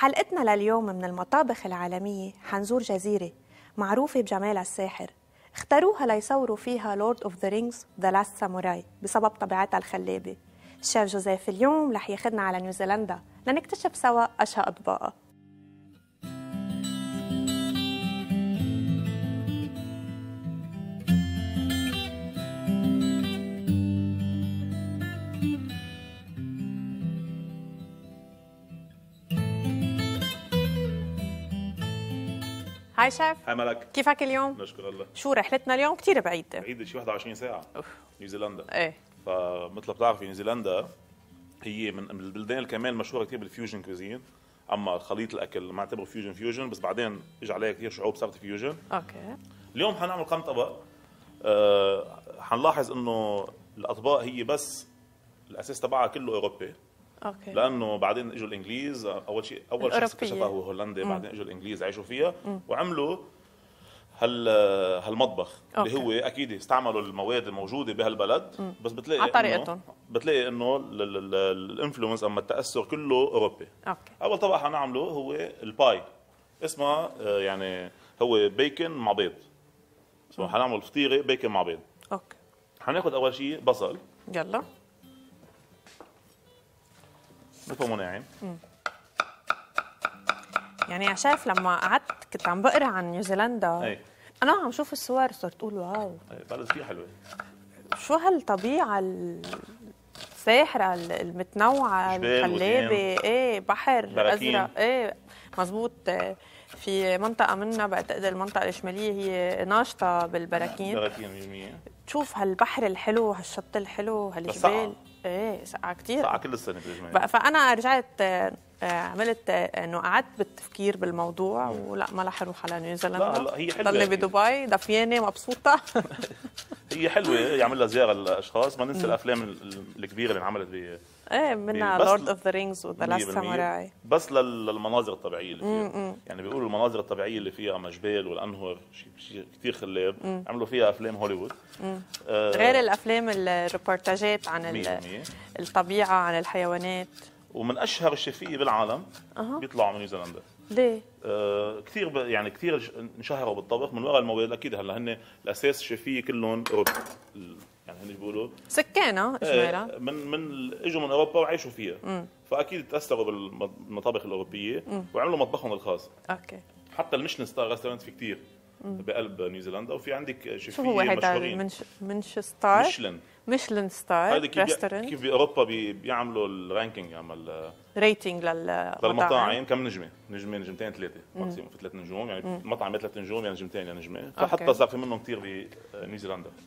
بحلقتنا لليوم من المطابخ العالمية حنزور جزيرة معروفة بجمالها الساحر اختاروها ليصوروا فيها لورد اوف ذا رينجز ذا لاست ساموراي بسبب طبيعتها الخلابة الشيف جوزيف اليوم رح ياخذنا على نيوزيلندا لنكتشف سوا أشهى أطباقها هاي شيف هاي ملك كيفك اليوم؟ نشكر الله شو رحلتنا اليوم كثير بعيدة بعيدة شي 21 ساعة اوف نيوزيلندا ايه فمثل بتعرفي نيوزيلندا هي من البلدان اللي كمان مشهوره كثير بالفيوجن كوزين اما خليط الاكل ما اعتبره فيوجن فيوجن بس بعدين اجى عليها كثير شعوب صارت فيوجن اوكي اليوم حنعمل قمة طبق آه حنلاحظ انه الاطباق هي بس الاساس تبعها كله اوروبي أوكي. لانه بعدين اجوا الانجليز اول شيء اول شخص كشفها هو هولندي بعدين اجوا الانجليز عاشوا فيها مم. وعملوا هال هالمطبخ أوكي. اللي هو اكيد استعملوا المواد الموجوده بهالبلد مم. بس بتلاقي على طريقتهم بتلاقي انه الانفلونس اما التاثر كله اوروبي أوكي. اول طبق حنعمله هو الباي اسمها آه، يعني هو بيكن مع بيض سو حنعمل فطيره بيكن مع بيض اوكي حناخذ اول شيء بصل يلا بتبقى يعني. مناعم يعني يا شايف لما قعدت كنت عم بقرا عن نيوزيلندا أي. انا عم شوف الصور صرت اقول واو بلد كثير حلوه شو هالطبيعه الساحره المتنوعه الخلابه ايه بحر براكين. ازرق ايه مزبوط في منطقه منا بعتقد المنطقه الشماليه هي ناشطه بالبراكين براكين تشوف هالبحر الحلو هالشط الحلو هالجبال ايه سقعه كثير سقعه كل السنه بقى فانا رجعت آه، عملت آه، انه قعدت بالتفكير بالموضوع ولا ما رح اروح على نيوزيلندا هي حلوه ضلني بدبي دفيانه مبسوطه هي حلوه يعمل لها زياره للاشخاص ما ننسى الافلام الكبيره اللي انعملت ب ايه منها لورد اوف ذا رينجز وذا لاست ساموراي بس للمناظر الطبيعيه اللي فيها يعني بيقولوا المناظر الطبيعيه اللي فيها مجبال والانهر شيء شي كثير خلاب مم. عملوا فيها افلام هوليوود آه غير الافلام الريبورتاجات عن مية مية. الطبيعه عن الحيوانات ومن اشهر الشفيه بالعالم أه. بيطلعوا من نيوزيلندا ليه؟ آه، كثير يعني كثير انشهروا بالطبخ من وراء الموبايل اكيد هلا هن الاساس شيفيه كلهم اوروبا يعني هن بيقولوا سكانه اجمالا آه، من من اجوا من اوروبا وعيشوا فيها مم. فاكيد تاثروا بالمطابخ الاوروبيه وعملوا مطبخهم الخاص اوكي حتى المشن ستار ريستورنت في كثير بقلب نيوزيلندا وفي عندك شيفيه شو هو هيدا منش... ستار ميشلن مشلن ستار كيف ريستورنت كيف باوروبا بي بيعملوا الرانكينج يعمل آه، ريتنج للمطاعم كم نجمه نجمه نجمتين ثلاثه ماكسيموم في ثلاث نجوم يعني مطعم ثلاث نجوم يعني نجمتين يعني نجمه فحتى صار في منهم كثير بنيوزيلندا